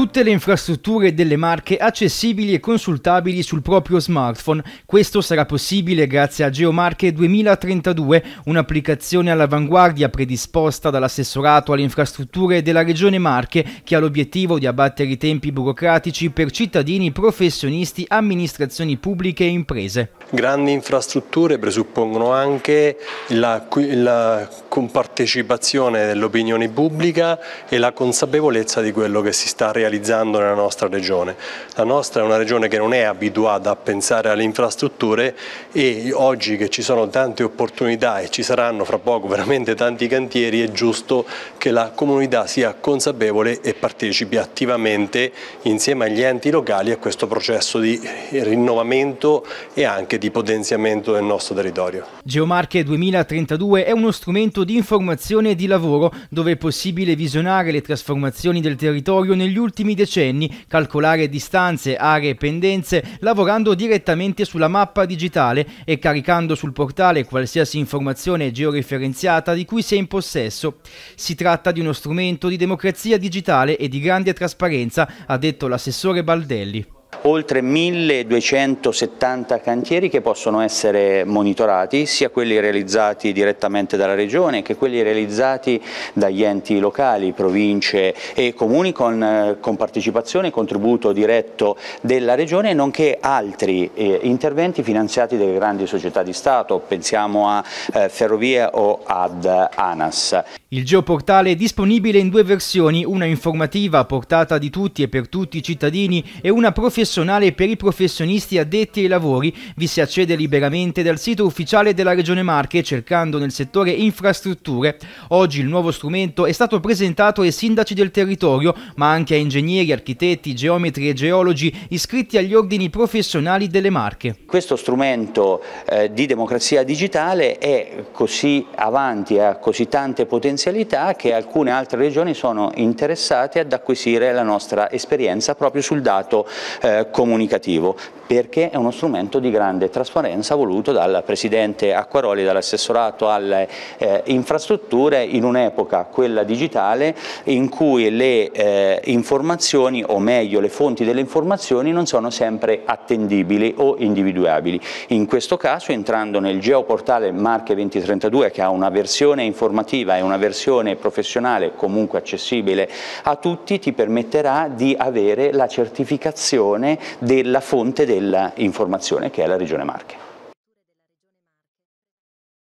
tutte le infrastrutture delle marche accessibili e consultabili sul proprio smartphone. Questo sarà possibile grazie a Geomarche 2032, un'applicazione all'avanguardia predisposta dall'assessorato alle infrastrutture della Regione Marche che ha l'obiettivo di abbattere i tempi burocratici per cittadini, professionisti, amministrazioni pubbliche e imprese. Grandi infrastrutture presuppongono anche la, la compartimentazione partecipazione dell'opinione pubblica e la consapevolezza di quello che si sta realizzando nella nostra regione. La nostra è una regione che non è abituata a pensare alle infrastrutture e oggi che ci sono tante opportunità e ci saranno fra poco veramente tanti cantieri è giusto che la comunità sia consapevole e partecipi attivamente insieme agli enti locali a questo processo di rinnovamento e anche di potenziamento del nostro territorio. Geomarche 2032 è uno strumento di informazione formazione di lavoro, dove è possibile visionare le trasformazioni del territorio negli ultimi decenni, calcolare distanze, aree e pendenze, lavorando direttamente sulla mappa digitale e caricando sul portale qualsiasi informazione georeferenziata di cui si è in possesso. Si tratta di uno strumento di democrazia digitale e di grande trasparenza, ha detto l'assessore Baldelli oltre 1270 cantieri che possono essere monitorati, sia quelli realizzati direttamente dalla Regione che quelli realizzati dagli enti locali, province e comuni con, eh, con partecipazione e contributo diretto della Regione, nonché altri eh, interventi finanziati dalle grandi società di Stato, pensiamo a eh, Ferrovie o ad ANAS. Il geoportale è disponibile in due versioni, una informativa a portata di tutti e per tutti i cittadini e una professionale professionale per i professionisti addetti ai lavori. Vi si accede liberamente dal sito ufficiale della Regione Marche cercando nel settore infrastrutture. Oggi il nuovo strumento è stato presentato ai sindaci del territorio, ma anche a ingegneri, architetti, geometri e geologi iscritti agli ordini professionali delle Marche. Questo strumento eh, di democrazia digitale è così avanti, ha così tante potenzialità che alcune altre regioni sono interessate ad acquisire la nostra esperienza proprio sul dato eh, eh, comunicativo, perché è uno strumento di grande trasparenza voluto dal Presidente Acquaroli, dall'assessorato alle eh, infrastrutture in un'epoca, quella digitale, in cui le eh, informazioni o meglio le fonti delle informazioni non sono sempre attendibili o individuabili. In questo caso entrando nel geoportale Marche 2032 che ha una versione informativa e una versione professionale comunque accessibile a tutti ti permetterà di avere la certificazione gestione della fonte dell'informazione che è la Regione Marche.